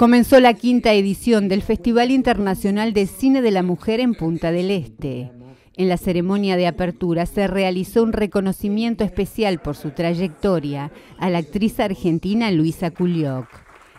Comenzó la quinta edición del Festival Internacional de Cine de la Mujer en Punta del Este. En la ceremonia de apertura se realizó un reconocimiento especial por su trayectoria a la actriz argentina Luisa Culioc.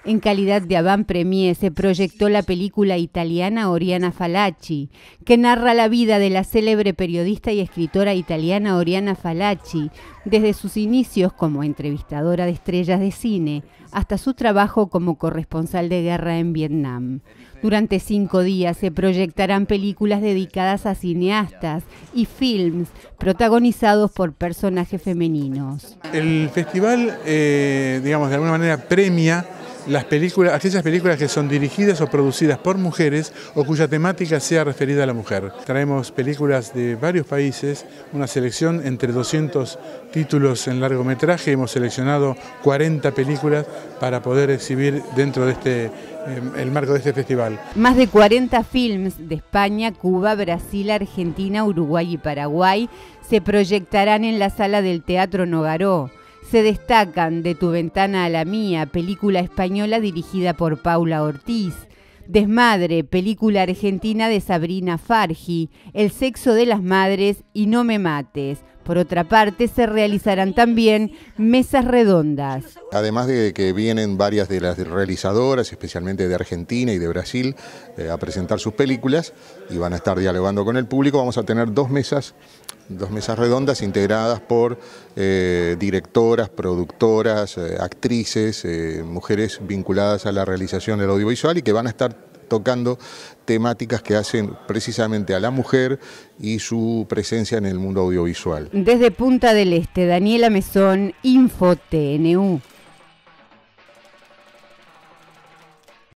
En calidad de avant-premier se proyectó la película italiana Oriana Falaci que narra la vida de la célebre periodista y escritora italiana Oriana Falaci desde sus inicios como entrevistadora de estrellas de cine hasta su trabajo como corresponsal de guerra en Vietnam. Durante cinco días se proyectarán películas dedicadas a cineastas y films protagonizados por personajes femeninos. El festival, eh, digamos, de alguna manera premia las películas, aquellas películas que son dirigidas o producidas por mujeres o cuya temática sea referida a la mujer. Traemos películas de varios países, una selección entre 200 títulos en largometraje, hemos seleccionado 40 películas para poder exhibir dentro de este eh, el marco de este festival. Más de 40 films de España, Cuba, Brasil, Argentina, Uruguay y Paraguay se proyectarán en la sala del Teatro Nogaró se destacan De tu ventana a la mía, película española dirigida por Paula Ortiz, Desmadre, película argentina de Sabrina Fargi, El sexo de las madres y No me mates. Por otra parte, se realizarán también mesas redondas. Además de que vienen varias de las realizadoras, especialmente de Argentina y de Brasil, eh, a presentar sus películas y van a estar dialogando con el público, vamos a tener dos mesas dos mesas redondas integradas por eh, directoras, productoras, eh, actrices, eh, mujeres vinculadas a la realización del audiovisual y que van a estar tocando temáticas que hacen precisamente a la mujer y su presencia en el mundo audiovisual. Desde Punta del Este, Daniela Mesón, Info TNU.